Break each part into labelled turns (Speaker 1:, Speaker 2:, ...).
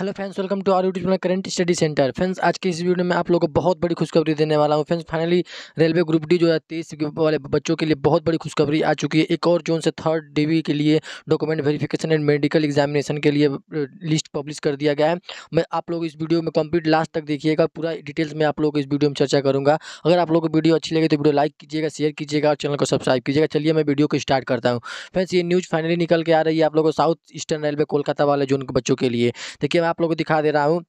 Speaker 1: hello friends welcome to our YouTube current study centre friends आज के इस video में आप लोगों को बहुत बड़ी खुशखबरी देने वाला हूं friends finally railway group D जो है तेईस वाले बच्चों के लिए बहुत बड़ी खुशखबरी आ चुकी है एक और जोन से थर्ड डीवी के लिए document verification and medical examination के लिए लिस्ट पब्लिश कर दिया गया है मैं आप लोग इस वीडियो में कंप्लीट लास्ट तक देखिएगा पूरा डिटेल्स में आप लोग इस वीडियो में चर्चा करूँगा अगर आप लोग को वीडियो अच्छी लगे तो वीडियो लाइक कीजिएगा शेयर कीजिएगा और चैनल को सब्सक्राइब कीजिएगा चलिए मैं वीडियो को स्टार्ट करता हूँ फ्रेंड्स ये न्यूज़ फाइनली निकल के आ रही है आप लोगों को साउथ ईस्टर्न रेलवे कोलकाता वाले जोन के बच्चों के लिए देखिए आप लोगों को दिखा दे रहा हूँ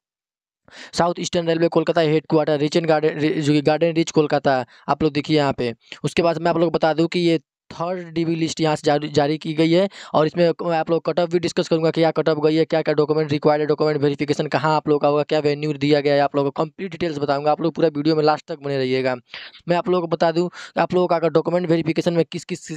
Speaker 1: South eastern Railway Kolkata headquarter reach and garden जो कि गार्डन रिच कोलकाता आप लोग देखिए यहाँ पे उसके बाद मैं आप लोग बता दूँ कि ये थर्ड डीबी लिस्ट यहाँ से जारी जारी की गई है और इसमें मैं आप लोग कटअप भी डिस्कस करूँगा कि क्या कटअप गई है क्या क्या डॉक्यूमेंट रिक्वायर्ड है डॉक्यूमेंट वेरीफिकेशन कहाँ आप लोग का होगा क्या वेन्यू दिया गया है आप लोग को कंप्लीट डिटेल्स बताऊँगा आप लोग पूरा वीडियो में लास्ट तक बने रहिएगा मैं आप लोगों को बता दूँ आप लोगों का अगर डॉक्यूमेंट वेरीफिकेशन में किस किस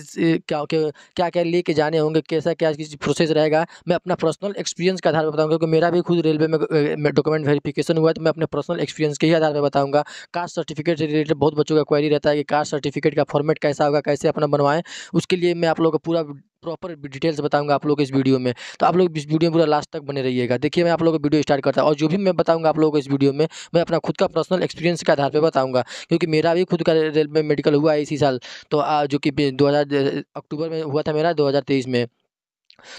Speaker 1: क्या क्या क्या लेके जाने होंगे कैसा क्या किस प्रोसेस रहेगा मैं अपना पर्सनल एक्सपीरियंस के आधार पर बताऊँगा क्योंकि मेरा भी खुद रेलवे में डॉक्यूमेंट वेरीफिकेशन हुआ है तो मैं अपने पर्सनल एक्सपीरियंस के ही आधार पर बताऊँगा कास्ट सर्टिफिकेट से रिलेटेड बहुत बच्चों का क्वारी रहता है कि कास्ट सर्टिफिकेट का फॉर्मेट कैसा होगा कैसे अपना बनवाएं उसके लिए मैं आप लोग का पूरा प्रॉपर डिटेल्स बताऊंगा आप लोग इस वीडियो में तो आप लोग इस वीडियो में पूरा लास्ट तक बने रहिएगा देखिए मैं आप लोग का वीडियो स्टार्ट करता हूँ और जो भी मैं बताऊंगा आप लोगों को इस वीडियो में मैं अपना खुद का पर्सनल एक्सपीरियंस के आधार पर बताऊंगा क्योंकि मेरा भी खुद का रेलवे मेडिकल हुआ है इसी साल तो जो कि दो अक्टूबर में हुआ था मेरा दो में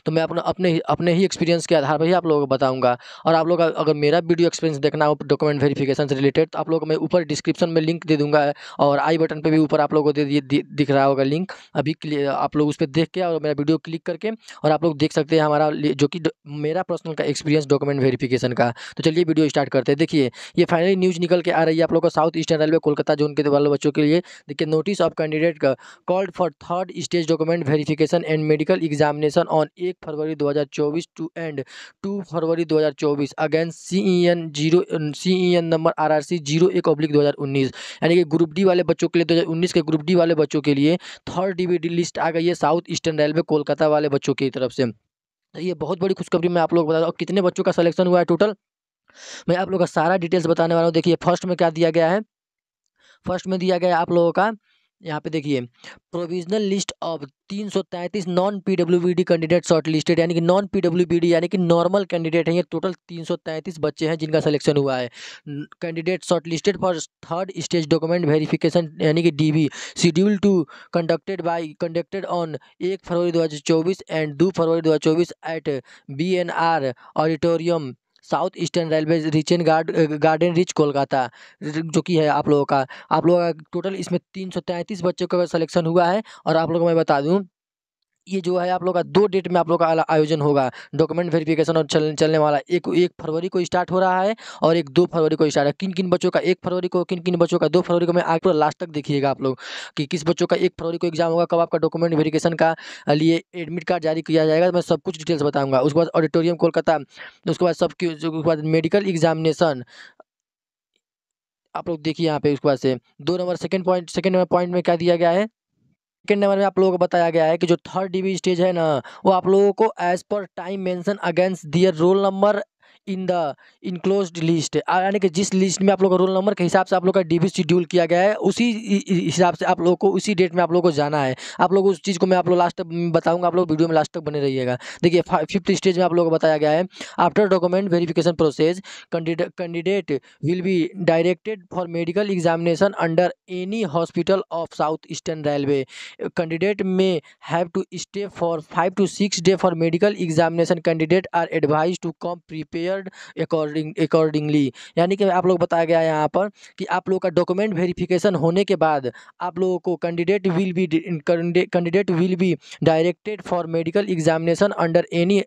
Speaker 1: तो मैं अपना अपने अपने ही एक्सपीरियंस के आधार पर ही आप लोगों को बताऊंगा और आप लोग अगर मेरा वीडियो एक्सपीरियंस देखना हो डॉक्यूमेंट वेरिफिकेशन से रिलेटेड तो आप लोग मैं ऊपर डिस्क्रिप्शन में लिंक दे दूंगा और आई बटन पे भी ऊपर आप लोगों को दे दिख रहा होगा लिंक अभी आप लोग उस पर देख के और मेरा वीडियो क्लिक करके और आप लोग देख सकते हैं हमारा जो कि मेरा पर्सनल का एक्सपीरियंस डॉक्यूमेंट वेरीफिकेशन का तो चलिए वीडियो स्टार्ट करते हैं देखिए ये फाइनली न्यूज़ निकल के आ रही है आप लोग का South eastern Railway Kolkata zone के वाले बच्चों के लिए देखिए नोटिस ऑफ कैंडिडेट का called for third stage document verification and medical examination on one एक फरवरी 2024 टू एंड टू फरवरी 2024 again C E N zero C E N number R R C zero एक ऑब्लिक दो यानी कि group D वाले बच्चों के लिए 2019 के ग्रुप डी वाले बच्चों के लिए थर्ड डिविडी लिस्ट आ गई है साउथ ईस्टर्न रेलवे कोलकाता वाले बच्चों की तरफ से तो ये बहुत बड़ी खुशखबरी मैं आप लोग बता रहा हूँ कितने बच्चों का सलेक्शन हुआ है टोटल मैं आप लोग का सारा डिटेल्स बताने वाला हूँ देखिए फर्स्ट में क्या दिया गया है फर्स्ट में दिया गया आप लोगों का यहाँ पे देखिए प्रोविजनल लिस्ट ऑफ तीन सौ तैंतीस non P W B D candidate shortlisted यानी कि non P W B D यानी कि नॉर्मल कैंडिडेट हैं ये टोटल तीन सौ तैंतीस बच्चे हैं जिनका सिलेक्शन हुआ है candidate shortlisted for third stage document verification यानी कि D B schedule to conducted by conducted on एक फरवरी दो हज़ार चौबीस एंड दो फरवरी दो हज़ार चौबीस at B N R auditorium South eastern Railway reach and guard garden reach Kolkata जो कि है आप लोगों का आप लोगों का टोटल इसमें तीन सौ तैंतीस बच्चों का सलेक्शन हुआ है और आप लोगों को मैं बता दूँ ये जो है आप लोग का दो डेट में आप लोग का आयोजन होगा डॉक्यूमेंट वेरिफिकेशन और चल, चलने वाला एक एक फरवरी को स्टार्ट हो रहा है और एक दो फरवरी को स्टार्ट है किन किन बच्चों का एक फरवरी को किन किन बच्चों का दो फरवरी को मैं आज पूरा लास्ट तक देखिएगा आप लोग कि किस बच्चों का एक फरवरी को एग्जाम होगा कब आपका डॉक्यूमेंट वेरिफिकेशन का लिए एडमिट कार्ड जारी किया जाएगा तो मैं सब कुछ डिटेल्स बताऊँगा उसके बाद ऑडिटोरियम कोलकाता उसके बाद सब उसके बाद मेडिकल एग्जामिनेशन आप लोग देखिए यहाँ पे उसके बाद से दो number second point second number point में क्या दिया गया है सेकंड नंबर में आप लोगों को बताया गया है कि जो थर्ड डीवी स्टेज है ना वो आप लोगों को as per time mention against their roll number in the enclose list यानी कि जिस लिस्ट में आप लोग का रोल नंबर के हिसाब से आप लोग का डीबी शेड्यूल किया गया है उसी हिसाब से आप लोगों को उसी डेट में आप लोगों को जाना है आप लोग उस चीज़ को मैं आप लोग लास्ट बताऊंगा आप लोग वीडियो में लास्ट तक बने रहिएगा देखिए फिफ्थ स्टेज में आप लोगों को बताया गया है after document verification process candidate will be directed for medical examination under any hospital of South eastern Railway candidate may have to stay for five to six day for medical examination candidate are advise to come prepare considered according accordingly यानी कि आप लोग बताया गया यहाँ पर कि आप लोगों का डॉक्यूमेंट वेरिफिकेशन होने के बाद आप लोगों को candidate will be candidate will be directed for medical examination under any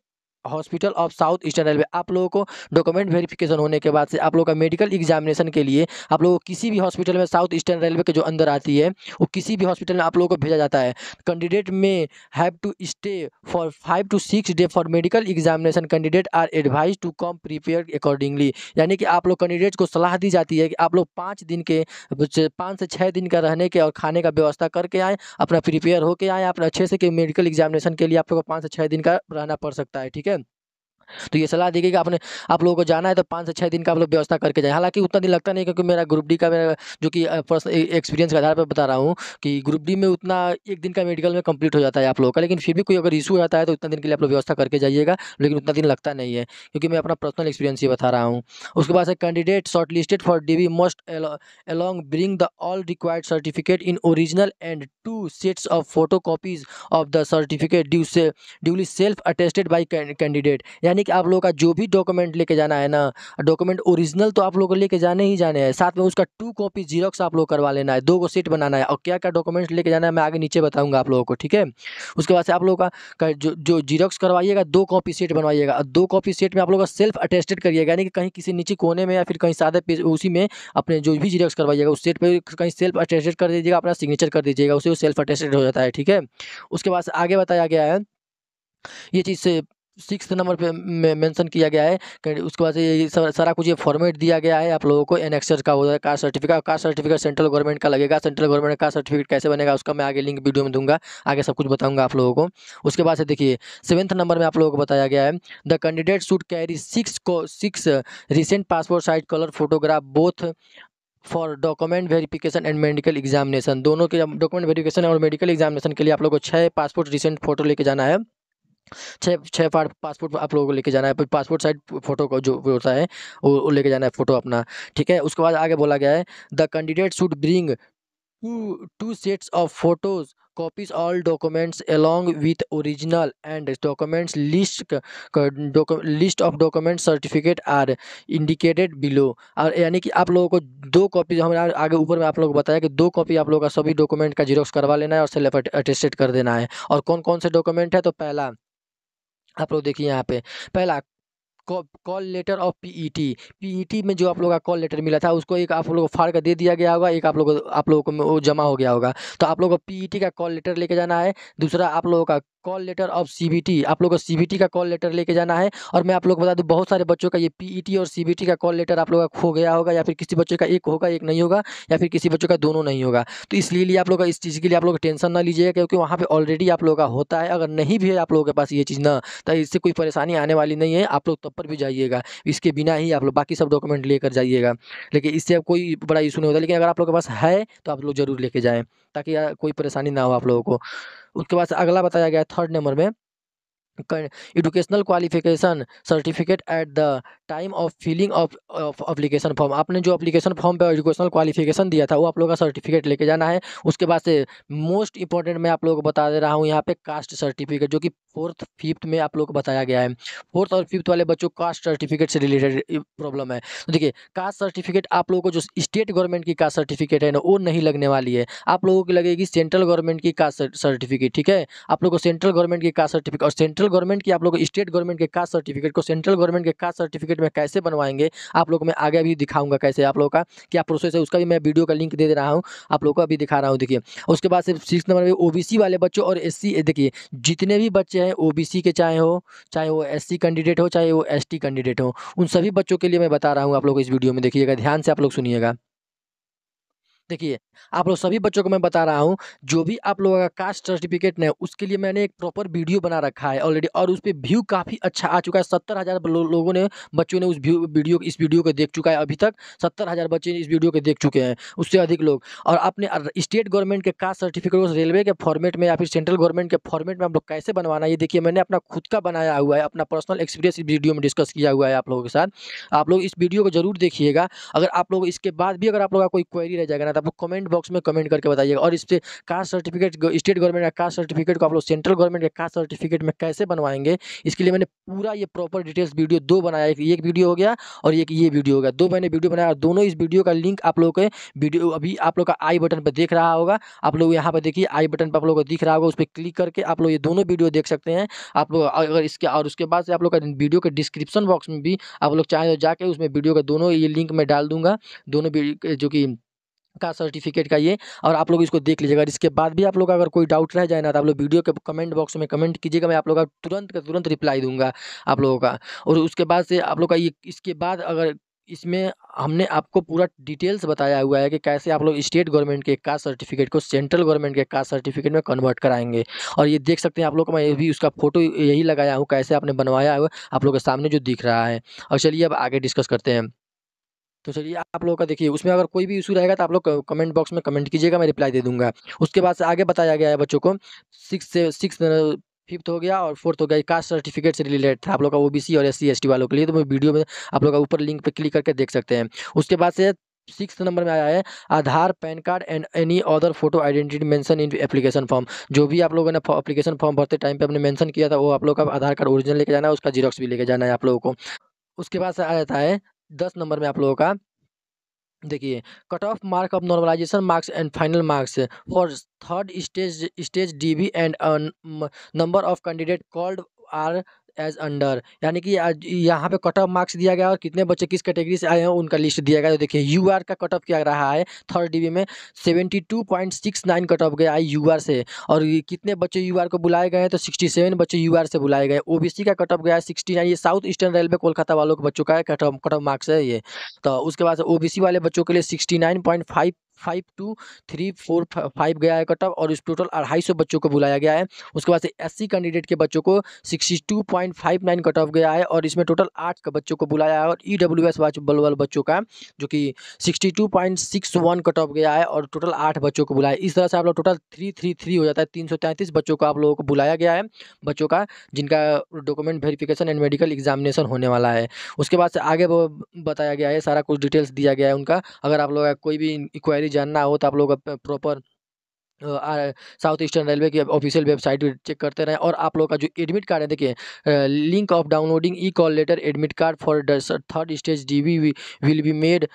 Speaker 1: hospital of South eastern Railway आप लोगों को डॉक्यूमेंट वेरिफिकेशन होने के बाद से आप लोगों का मेडिकल एग्जामिनेशन के लिए आप लोगों को किसी भी हॉस्पिटल में साउथ ईस्टर्न रेलवे के जो अंदर आती है वो किसी भी हॉस्पिटल में आप लोगों को भेजा जाता है candidate may have to stay for five to six day for medical examination candidate are advise to come prepare accordingly यानी कि आप लोग कैंडिडेट को सलाह दी जाती है कि आप लोग पाँच दिन के पाँच से छः दिन का रहने के और खाने का व्यवस्था करके आएँ अपना प्रिपेयर होकर आएँ अपना अच्छे से मेडिकल एग्जामिनेशन के लिए आप लोग को पाँच से छः दिन का रहना पड़ सकता है ठीक है तो ये सलाह दी गई कि आपने आप लोगों को जाना है तो पाँच से छः दिन का आप लोग व्यवस्था करके जाए हालांकि उतना दिन लगता नहीं क्योंकि मेरा ग्रुप डी का मेरा जो कि एक्सपीरियंस के आधार पर बता रहा हूँ कि ग्रुप डी में उतना एक दिन का मेडिकल में कंप्लीट हो जाता है आप लोगों का लेकिन फिर भी कोई अगर इशू रहता है तो उतना दिन के लिए आप लोग व्यवस्था करके जाइएगा लेकिन उतना दिन लगता नहीं है क्योंकि मैं अपना पर्सनल एक्सपीरियंस ही बता रहा हूँ उसके बाद candidate shortlisted for D must along bring the all required certificate in original and two sets of of the certificate due से duly self attested by candidate यानी यानी कि आप लोगों का जो भी डॉक्यूमेंट लेके जाना है ना डॉक्यूमेंट ओरिजिनल तो आप लोग लेके जाने ही जाने हैं साथ में उसका टू कॉपी जीरोक्स आप लोग करवा लेना है दो को सीट बनाना है और क्या क्या डॉक्यूमेंट लेके जाना है मैं आगे नीचे बताऊँगा आप लोगों को ठीक है उसके बाद से आप लोगों का जो जो जीरोक्स करवाइएगा दो कॉपी सेट बनवाइएगा और दो कॉपी सेट में आप लोगों का सेल्फ अटेस्टेड करिएगा यानी कि कहीं किसी नीचे कोने में या फिर कहीं सादे पेज उसी में अपने जो भी जीरोक्स करवाइएगा उस सेट पर कहीं सेल्फ अटेस्टेड कर दीजिएगा अपना सिग्नेचर कर दीजिएगा उसे सेल्फ अटेस्टेड हो जाता है ठीक है उसके बाद आगे बताया गया है ये चीज़ से सिक्स नंबर पे मेंशन किया गया है उसके बाद ये सारा कुछ ये फॉर्मेट दिया गया है आप लोगों को एन एक्सर का होगा caste certificate caste certificate central government का लगेगा सेंट्रल गवर्नमेंट का सर्टिफिकेट कैसे बनेगा उसका मैं आगे लिंक वीडियो में दूंगा आगे सब कुछ बताऊंगा आप लोगों को उसके बाद से देखिए सेवन्थ नंबर में आप लोगों को बताया गया है the candidate should carry six को six recent passport size colour photograph both for document verification and medical examination दोनों के डॉक्यूमेंट वेरिफिकेशन और मेडिकल एग्जामिनेशन के लिए आप लोग को छः पासपोर्ट रिसेंट फोटो लेके जाना है छः छः पासपोर्ट आप लोगों को लेके जाना है पासपोर्ट साइड फोटो का जो होता है वो, वो लेके जाना है फोटो अपना ठीक है उसके बाद आगे बोला गया है the candidate should bring two two sets of photos copies all documents along with original and documents list list of document certificate are indicated below और यानी कि आप लोगों को दो कॉपी हमारे आगे ऊपर में आप लोगों को बताया कि दो कॉपी आप लोगों का सभी डॉक्यूमेंट का जीरोक्स करवा लेना है और सेल्फ अटेस्टेड कर देना है और कौन कौन से डॉक्यूमेंट है तो पहला आप लोग देखिए यहाँ पे पहला call letter of PET PET में जो आप लोग का कॉल लेटर मिला था उसको एक आप लोग को फाड़ कर दे दिया गया होगा एक आप लोग आप लोगों को जमा हो गया होगा तो आप लोगों को पीईटी e का कॉल लेटर लेके जाना है दूसरा आप लोगों का कॉल लेटर ऑफ टी आप लोग को टी का कॉल लेटर लेके जाना है और मैं आप लोग को बता दूं बहुत सारे बच्चों का ये टी e और टी का कॉल लेटर आप लोगों का खो गया होगा या फिर किसी बच्चे का एक होगा एक नहीं होगा या फिर किसी बच्चों का दोनों नहीं होगा तो इसलिए लिए आप लोग इस चीज़ के लिए आप लोग टेंशन ना लीजिएगा क्योंकि वहाँ पर ऑलरेडी आप लोग का होता है अगर नहीं भी है आप लोगों के पास ये चीज़ ना तो इससे कोई परेशानी आने वाली नहीं है आप लोग तब पर भी जाइएगा इसके बिना ही आप लोग बाकी सब डॉक्यूमेंट लेकर जाइएगा लेकिन इससे कोई बड़ा इशू नहीं होता लेकिन अगर आप लोग के पास है तो आप लोग ज़रूर लेके जाएँ ताकि कोई परेशानी ना हो आप लोगों को उसके बाद अगला बताया गया थर्ड नंबर में educational qualification certificate at the time of filling of application form आपने जो अप्लीकेशन फॉर्म पे एजुकेशनल क्वालिफिकेशन दिया था वो आप लोगों का सर्टिफिकेट लेके जाना है उसके बाद से मोस्ट इंपॉर्टेंट मैं आप लोगों को बता दे रहा हूँ यहाँ पे कास्ट सर्टिफिकेट जो कि फोर्थ फिफ्थ में आप लोग को बताया गया है फोर्थ और फिफ्थ वाले बच्चों कास्ट सर्टिफिकेट से रिलेटेड प्रॉब्लम है तो देखिए कास्ट सर्टिफिकेट आप लोगों को जो स्टेट गवर्नमेंट की कास्ट सर्टिफिकेट है ना वो नहीं लगने वाली है आप लोगों की लगेगी सेंट्रल गवर्नमेंट की कास्ट सर्टिफिकेट ठीक है आप लोगों को सेंट्रल गवर्नमेंट की कास्ट सर्टिफिकेट और सेंट्रल गवर्नमेंट की आप लोग स्टेट गवर्नमेंट के कास्ट सर्टिफिकेट को सेंट्रल गवर्नमेंट के कास्ट सर्टिफिकेट में कैसे बनवाएंगे आप लोग मैं आगे भी दिखाऊंगा कैसे आप लोग का क्या प्रोसेस है उसका भी मैं वीडियो का लिंक दे दे रहा हूँ आप लोग को अभी दिखा रहा हूँ देखिए उसके बाद सिर्फ सिक्स नंबर में ओ वाले बच्चों और एस देखिए जितने भी बच्चे हैं ओ के चाहे हो चाहे वो एस कैंडिडेट हो चाहे वो एस कैंडिडेट हो उन सभी बच्चों के लिए मैं बता रहा हूँ आप लोग इस वीडियो में देखिएगा ध्यान से आप लोग सुनिएगा देखिए आप लोग सभी बच्चों को मैं बता रहा हूँ जो भी आप लोगों का कास्ट सर्टिफिकेट है उसके लिए मैंने एक प्रॉपर वीडियो बना रखा है ऑलरेडी और उस पर व्यू काफ़ी अच्छा आ चुका है सत्तर हज़ार लो, लोगों ने बच्चों ने उस व्यू वीडियो इस वीडियो को देख चुका है अभी तक सत्तर हज़ार बच्चे इस वीडियो को देख चुके हैं उससे अधिक लोग और अपने स्टेट गवर्नमेंट के कास्ट सर्टिफिकेट रेलवे के फॉर्मेट में या फिर सेंट्रल गवर्नमेंट के फॉर्मेट में आप लोग कैसे बनवाना ये देखिए मैंने अपना खुद का बनाया हुआ है अपना पर्सनल एक्सपीरियंस इस वीडियो में डिस्कस किया हुआ है आप लोगों के साथ आप लोग इस वीडियो को जरूर देखिएगा अगर आप लोग इसके बाद भी अगर आप लोग का कोई क्वेरी रह जाएगा ना आप लोग कमेंट बॉक्स में कमेंट करके बताइएगा और इस पर कास्ट सर्टिफिकेट स्टेट गवर्नमेंट का कास्ट सर्टिफिकेट को आप लोग सेंट्रल गवर्नमेंट का कास्ट सर्टिफिकेट में कैसे बनवाएंगे इसके लिए मैंने पूरा ये प्रॉपर डिटेल्स वीडियो दो बनाया एक वीडियो हो गया और एक ये वीडियो हो गया दो मैंने वीडियो बनाया दोनों इस वीडियो का लिंक आप लोग के वीडियो अभी आप लोग का आई बटन पर देख रहा होगा आप लोग यहाँ पर देखिए आई बटन पर आप लोग को दिख रहा होगा उस पर क्लिक करके आप लोग ये दोनों वीडियो देख सकते हैं आप लोग अगर इसके और उसके बाद से आप लोग का वीडियो के डिस्क्रिप्शन बॉक्स में भी आप लोग चाहें तो जाके उसमें वीडियो का दोनों ये लिंक मैं डाल दूंगा दोनों जो कि का सर्टिफिकेट का ये और आप लोग इसको देख लीजिएगा इसके बाद भी आप लोग अगर कोई डाउट रह जाए ना तो आप लोग वीडियो के कमेंट बॉक्स में कमेंट कीजिएगा मैं आप लोग का तुरंत का तुरंत रिप्लाई दूंगा आप लोगों का और उसके बाद से आप लोग का ये इसके बाद अगर इसमें हमने आपको पूरा डिटेल्स बताया हुआ है कि कैसे आप लोग स्टेट गवर्नमेंट के कास्ट सर्टिफिकेट को सेंट्रल गवर्नमेंट के कास्ट सर्टिफिकेट में कन्वर्ट कराएंगे और ये देख सकते हैं आप लोग को मैं भी उसका फोटो यही लगाया हूँ कैसे आपने बनवाया हुआ आप लोग के सामने जो दिख रहा है और चलिए अब आगे डिस्कस करते हैं तो चलिए आप लोगों का देखिए उसमें अगर कोई भी इशू रहेगा तो आप लोग कमेंट बॉक्स में कमेंट कीजिएगा मैं रिप्लाई दे दूंगा उसके बाद से आगे बताया गया है बच्चों को सिक्स से सिक्स फिफ्थ हो गया और फोर्थ हो गया कास्ट सर्टिफिकेट से रिलेटेड था आप लोग का ओबीसी और एस सी वालों के लिए तो मैं वीडियो में आप लोग का ऊपर लिंक पर क्लिक करके देख सकते हैं उसके बाद से सिक्स नंबर में आया है Aadhaar PAN card and any other photo identity mention in application form जो भी आप लोगों ने एप्लीकेशन फॉर्म भरते टाइम पे आपने मेंशन किया था वो आप लोग का आधार कार्ड ओरिजिनल लेके जाना है उसका जीरोक्स भी लेके जाना है आप लोगों को उसके बाद से आ जाता है दस नंबर में आप लोगों का देखिए cut off mark of normalisation marks and final marks for third stage stage D B and number of candidate called are as under यानी कि यहाँ पे कट ऑफ मार्क्स दिया गया और कितने बच्चे किस कैटेगरी से आए हैं उनका लिस्ट दिया गया तो देखिए यू आर का कट ऑफ क्या रहा है थर्ड डिवी में seventy two point six nine cut off गया है यू आर से और कितने बच्चे यू आर को बुलाए गए हैं तो सिक्सटी सेवन बच्चे यू आर से बुलाए गए ओ बी सी का कट ऑफ गया है सिक्सटी नाइन ये साउथ ईस्टर्न रेलवे कोलकाता वालों के बच्चों का cut off cut off marks है ये तो उसके बाद ओ बी सी वाले बच्चों के लिए sixty nine point five five two three four five गया है कट ऑफ और इस टोटल अढ़ाई सौ बच्चों को बुलाया गया है उसके बाद से एस कैंडिडेट के बच्चों को sixty two point five nine cut off गया है और इसमें टोटल आठ बच्चों को बुलाया है और ई डब्ल्यू एस बल वाले बच्चों का जो कि sixty two point six one cut off गया है और टोटल आठ बच्चों को बुलाया इस तरह से आप लोग टोटल थ्री थ्री थ्री हो जाता है तीन सौ तैंतीस बच्चों को आप लोगों को बुलाया गया है बच्चों का जिनका document verification and medical examination होने वाला है उसके बाद से आगे बताया गया है सारा कुछ डिटेल्स दिया गया है उनका अगर आप लोग कोई भी इंक्वायरी जानकारी जानना हो तो आप लोग प्रॉपर साउथ ईस्टर्न रेलवे की ऑफिशियल वेबसाइट भी चेक करते रहें और आप लोग का जो एडमिट कार्ड है देखिए link of downloading E call letter admit card for third stage D V will be made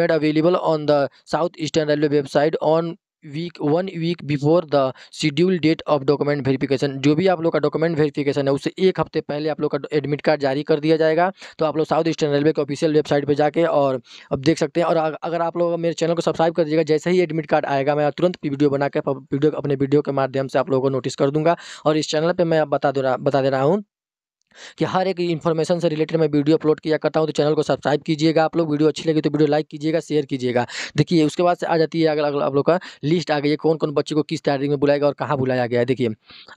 Speaker 1: made available on the South eastern Railway website on week one week before the schedule date of document verification जो भी आप लोग का document verification है उससे एक हफ्ते पहले आप लोग का एडमिट कार्ड जारी कर दिया जाएगा तो आप लोग साउथ ईस्टर्न रेलवे के ऑफिशियल वेबसाइट पर जाके और अब देख सकते हैं और अगर आप लोग मेरे चैनल को सब्सक्राइब कर दीजिएगा जैसे ही एडमिट कार्ड आएगा मैं तुरंत वीडियो बना के वीडियो अपने वीडियो के माध्यम से आप लोगों को नोटिस कर दूंगा और इस चैनल पर मैं बता दे रहा बता दे रहा हूँ कि हर एक इन्फॉर्मेशन से रिलेटेड मैं वीडियो अपलोड किया करता हूँ तो चैनल को सब्सक्राइब कीजिएगा आप लोग वीडियो अच्छी लगी तो वीडियो लाइक कीजिएगा शेयर कीजिएगा देखिए उसके बाद से आ जाती है अगर आप लोग का लिस्ट आ गई है कौन कौन बच्चे को किस तारीख में बुलाएगा और कहाँ बुलाया गया है देखिए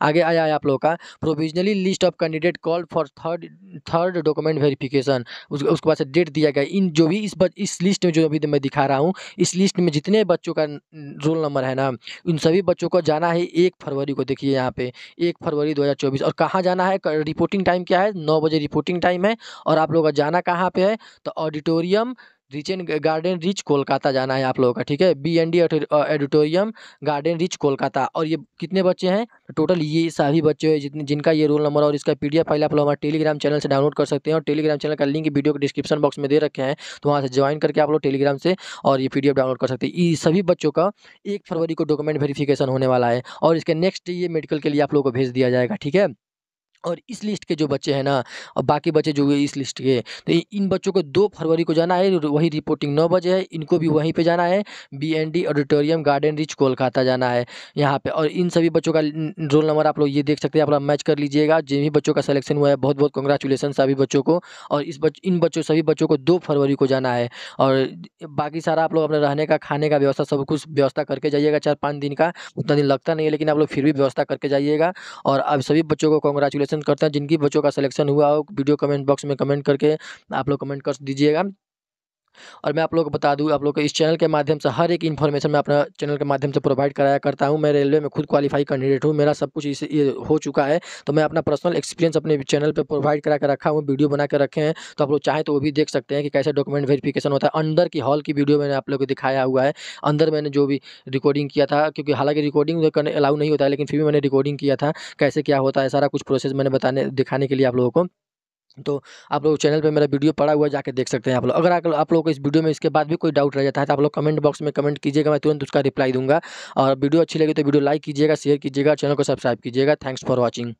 Speaker 1: आगे आया है आप लोग का provisionally list of candidate call for third third document verification उसके बाद से डेट दिया गया इन जो भी इस इस लिस्ट में जो अभी तो मैं दिखा रहा हूँ इस लिस्ट में जितने बच्चों का रोल नंबर है ना उन सभी बच्चों को जाना है एक फरवरी को देखिए यहाँ पे एक फरवरी 2024 और कहाँ जाना है रिपोर्टिंग टाइम क्या है नौ बजे रिपोर्टिंग टाइम है और आप लोगों का जाना कहाँ पे है तो auditorium reach and garden reach Kolkata जाना है आप लोगों का ठीक है B N D auditorium garden reach Kolkata और ये कितने बच्चे हैं टोटल ये सभी बच्चे हैं जितने जिनका ये रोल नंबर और इसका पी डी फाइल आप लोग हमारे टेलीग्राम चैनल से डाउनलोड कर सकते हैं और टेलीग्राम चैनल का लिंक वीडियो के डिस्क्रिप्शन बॉक्स में दे रखे हैं तो वहाँ से ज्वाइन करके आप लोग टेलीग्राम से और ये पी डाउनलोड कर सकते हैं ये सभी बच्चों का एक फरवरी को डॉक्यूमेंट वेरीफिकेशन होने वाला है और इसके नेक्स्ट ये मेडिकल के लिए आप लोगों को भेज दिया जाएगा ठीक है और इस लिस्ट के जो बच्चे हैं ना और बाकी बच्चे जो हुए इस लिस्ट के तो इन बच्चों को दो फरवरी को जाना है वही रिपोर्टिंग नौ बजे है इनको भी वहीं पे जाना है B N D auditorium garden reach Kolkata जाना है यहाँ पे और इन सभी बच्चों का रोल नंबर आप लोग ये देख सकते हैं आप लोग मैच कर लीजिएगा जिन भी बच्चों का सलेक्शन हुआ है बहुत बहुत कंग्रेचुलेसन सभी बच्चों को और इस बच्च, इन बच्चों सभी बच्चों को दो फरवरी को जाना है और बाकी सारा आप लोग अपने रहने का खाने का व्यवस्था सब कुछ व्यवस्था करके जाइएगा चार पाँच दिन का उतना दिन लगता नहीं है लेकिन आप लोग फिर भी व्यवस्था करके जाइएगा और अब सभी बच्चों को कॉन्ग्रेचुलेसन पसंद करता है जिनकी बच्चों का सिलेक्शन हुआ हो वीडियो कमेंट बॉक्स में कमेंट करके आप लोग कमेंट कर दीजिएगा और मैं आप लोगों को बता दूँ आप लोग को इस चैनल के माध्यम से हर एक इन्फॉर्मेशन मैं अपना चैनल के माध्यम से प्रोवाइड कराया करता हूँ मैं रेलवे में खुद क्वालिफाई कैंडिडेट हूँ मेरा सब कुछ इस हो चुका है तो मैं अपना पर्सनल एक्सपीरियंस अपने चैनल पर प्रोवाइड करा कर रखा हूँ वीडियो बना कर रखे हैं तो आप लोग चाहें तो वो भी देख सकते हैं कि कैसे डॉक्यूमेंट वेरिफिकेशन होता है अंदर की हॉल की वीडियो मैंने आप लोग को दिखाया हुआ है अंदर मैंने जो भी रिकॉर्डिंग किया था क्योंकि हालांकि रिकॉर्डिंग करने अलाउ नहीं होता है लेकिन फिर भी मैंने रिकॉर्डिंग किया था कैसे क्या होता है सारा कुछ प्रोसेस मैंने बताने दिखाने के लिए आप लोगों को तो आप लोग चैनल पे मेरा वीडियो पड़ा हुआ है जाके देख सकते हैं आप लोग अगर आप, आप लोग को इस वीडियो में इसके बाद भी कोई डाउट रह जाता है तो आप लोग कमेंट बॉक्स में कमेंट कीजिएगा मैं तुरंत उसका रिप्लाई दूंगा और वीडियो अच्छी लगी तो वीडियो लाइक कीजिएगा शेयर कीजिएगा चैनल को सब्सक्राइब कीजिएगा थैंक्स फॉर वॉचिंग